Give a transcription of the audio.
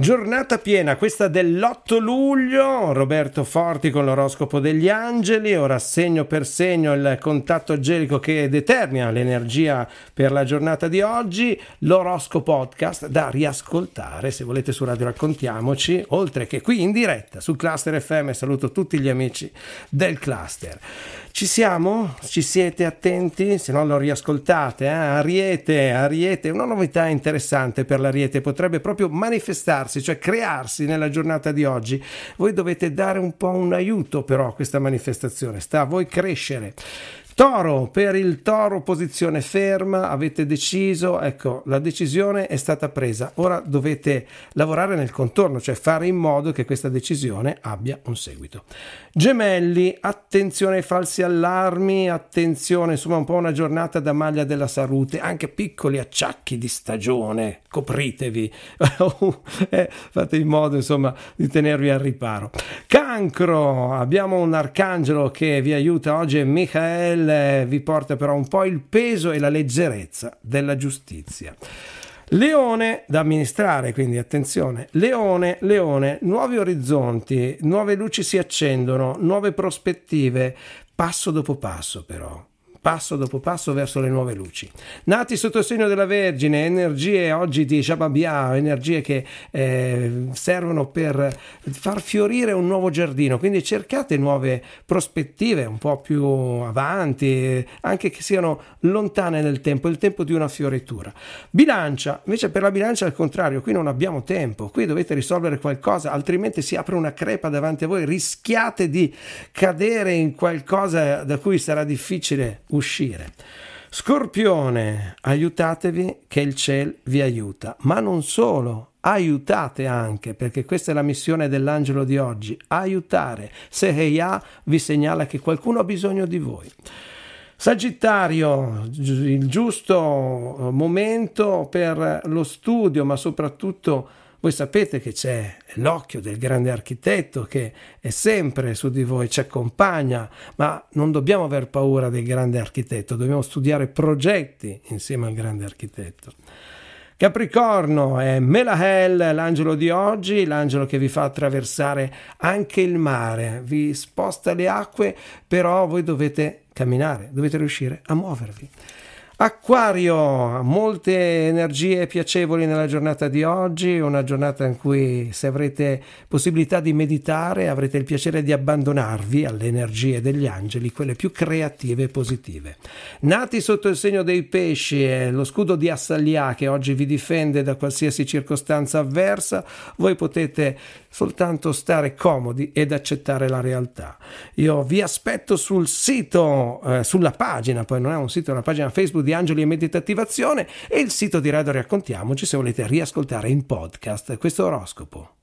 Giornata piena, questa dell'8 luglio, Roberto Forti con l'oroscopo degli angeli, ora segno per segno il contatto angelico che determina l'energia per la giornata di oggi, l'oroscopo podcast da riascoltare se volete su Radio Raccontiamoci, oltre che qui in diretta su Cluster FM, saluto tutti gli amici del Cluster. Ci siamo? Ci siete attenti? Se no lo riascoltate, eh? Ariete, Ariete, una novità interessante per l'Ariete potrebbe proprio manifestarsi inventarsi, cioè crearsi nella giornata di oggi, voi dovete dare un po' un aiuto però a questa manifestazione, sta a voi crescere. Toro, per il Toro posizione ferma, avete deciso, ecco, la decisione è stata presa, ora dovete lavorare nel contorno, cioè fare in modo che questa decisione abbia un seguito. Gemelli, attenzione ai falsi allarmi, attenzione, insomma un po' una giornata da maglia della salute, anche piccoli acciacchi di stagione, copritevi, eh, fate in modo insomma di tenervi al riparo. Cancro, abbiamo un arcangelo che vi aiuta oggi, è Michael vi porta però un po' il peso e la leggerezza della giustizia. Leone da amministrare, quindi attenzione. Leone, Leone, nuovi orizzonti, nuove luci si accendono, nuove prospettive, passo dopo passo però passo dopo passo verso le nuove luci. Nati sotto il segno della Vergine, energie oggi di Shababia, energie che eh, servono per far fiorire un nuovo giardino, quindi cercate nuove prospettive un po' più avanti, anche che siano lontane nel tempo, il tempo di una fioritura. Bilancia, invece per la bilancia al contrario, qui non abbiamo tempo, qui dovete risolvere qualcosa, altrimenti si apre una crepa davanti a voi, rischiate di cadere in qualcosa da cui sarà difficile uscire. Scorpione, aiutatevi che il ciel vi aiuta, ma non solo, aiutate anche, perché questa è la missione dell'angelo di oggi, aiutare. Seheia vi segnala che qualcuno ha bisogno di voi. Sagittario, il giusto momento per lo studio, ma soprattutto per voi sapete che c'è l'occhio del grande architetto che è sempre su di voi, ci accompagna, ma non dobbiamo aver paura del grande architetto, dobbiamo studiare progetti insieme al grande architetto. Capricorno è Melahel, l'angelo di oggi, l'angelo che vi fa attraversare anche il mare, vi sposta le acque, però voi dovete camminare, dovete riuscire a muovervi. Acquario, molte energie piacevoli nella giornata di oggi, una giornata in cui se avrete possibilità di meditare avrete il piacere di abbandonarvi alle energie degli angeli, quelle più creative e positive. Nati sotto il segno dei pesci e lo scudo di Assalia che oggi vi difende da qualsiasi circostanza avversa, voi potete soltanto stare comodi ed accettare la realtà. Io vi aspetto sul sito, eh, sulla pagina, poi non è un sito, è una pagina Facebook di Angeli e Meditativazione e il sito di Radio Raccontiamoci se volete riascoltare in podcast questo oroscopo.